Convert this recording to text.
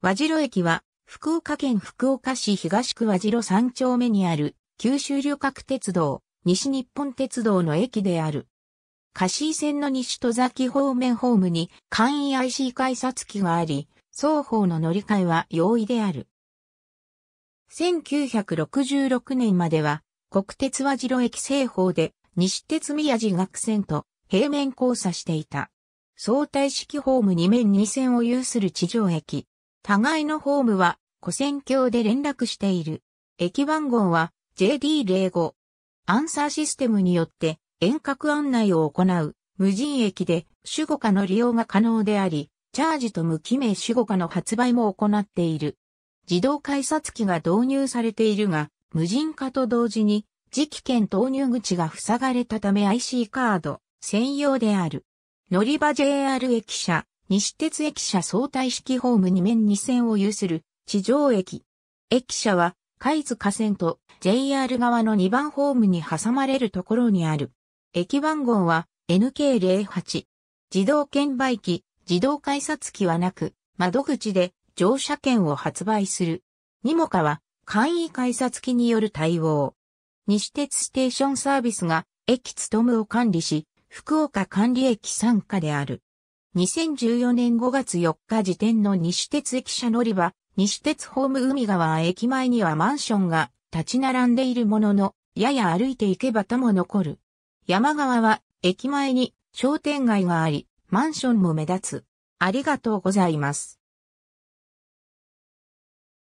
和白駅は、福岡県福岡市東区和白3丁目にある、九州旅客鉄道、西日本鉄道の駅である。貸井線の西戸崎方面ホームに簡易 IC 改札機があり、双方の乗り換えは容易である。1966年までは、国鉄和白駅西方で、西鉄宮地学線と平面交差していた。相対式ホーム2面2線を有する地上駅。互いのホームは、古戦橋で連絡している。駅番号は JD05。アンサーシステムによって遠隔案内を行う無人駅で守護課の利用が可能であり、チャージと無記名守護課の発売も行っている。自動改札機が導入されているが、無人化と同時に磁気券投入口が塞がれたため IC カード専用である。乗り場 JR 駅舎、西鉄駅舎相対式ホーム2面2線を有する地上駅。駅舎は、海津河川と JR 側の2番ホームに挟まれるところにある。駅番号は NK08。自動券売機、自動改札機はなく、窓口で乗車券を発売する。にもかは、簡易改札機による対応。西鉄ステーションサービスが、駅務を管理し、福岡管理駅参加である。2014年5月4日時点の西鉄駅舎乗り場、西鉄ホーム海側駅前にはマンションが立ち並んでいるものの、やや歩いて行けばとも残る。山側は駅前に商店街があり、マンションも目立つ。ありがとうございます。